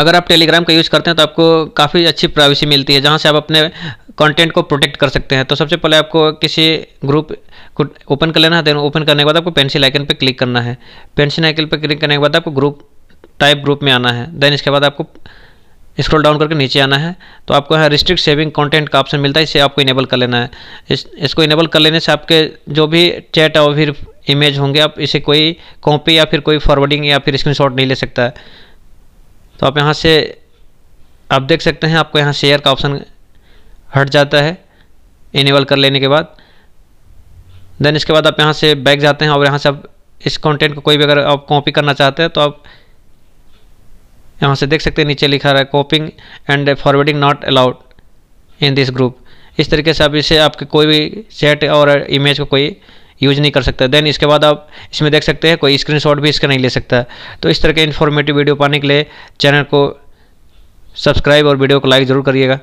अगर आप टेलीग्राम का यूज़ करते हैं तो आपको काफ़ी अच्छी प्राइवेसी मिलती है जहाँ से आप अपने कंटेंट को प्रोटेक्ट कर सकते हैं तो सबसे पहले आपको किसी ग्रुप को ओपन कर लेना है देन ओपन करने के बाद आपको पेंसिल आइकन पर क्लिक करना है पेंसिल आइकन पर क्लिक करने के बाद आपको ग्रुप टाइप ग्रुप में आना है देन इसके बाद आपको स्क्रॉल डाउन करके नीचे आना है तो आपको यहाँ रिस्ट्रिक्ट सेविंग कंटेंट का ऑप्शन मिलता है इसे आपको इनेबल कर लेना है इस इसको इनेबल कर लेने से आपके जो भी चैट और फिर इमेज होंगे आप इसे कोई कॉपी या फिर कोई फॉरवर्डिंग या फिर स्क्रीनशॉट नहीं ले सकता है तो आप यहाँ से आप देख सकते हैं आपको यहाँ शेयर का ऑप्शन हट जाता है इनेबल कर लेने के बाद देन इसके बाद आप यहाँ से बैक जाते हैं और यहाँ से आप इस कंटेंट को कोई भी अगर आप कॉपी करना चाहते हैं तो आप यहाँ से देख सकते हैं नीचे लिखा रहा है copying and forwarding not allowed in this group इस तरीके से आप इसे आपके कोई भी चैट और इमेज को कोई यूज़ नहीं कर सकता देन इसके बाद आप इसमें देख सकते हैं कोई स्क्रीनशॉट भी इसका नहीं ले सकता तो इस तरह के इन्फॉर्मेटिव वीडियो पाने के लिए चैनल को सब्सक्राइब और वीडियो को लाइक ज़रूर करिएगा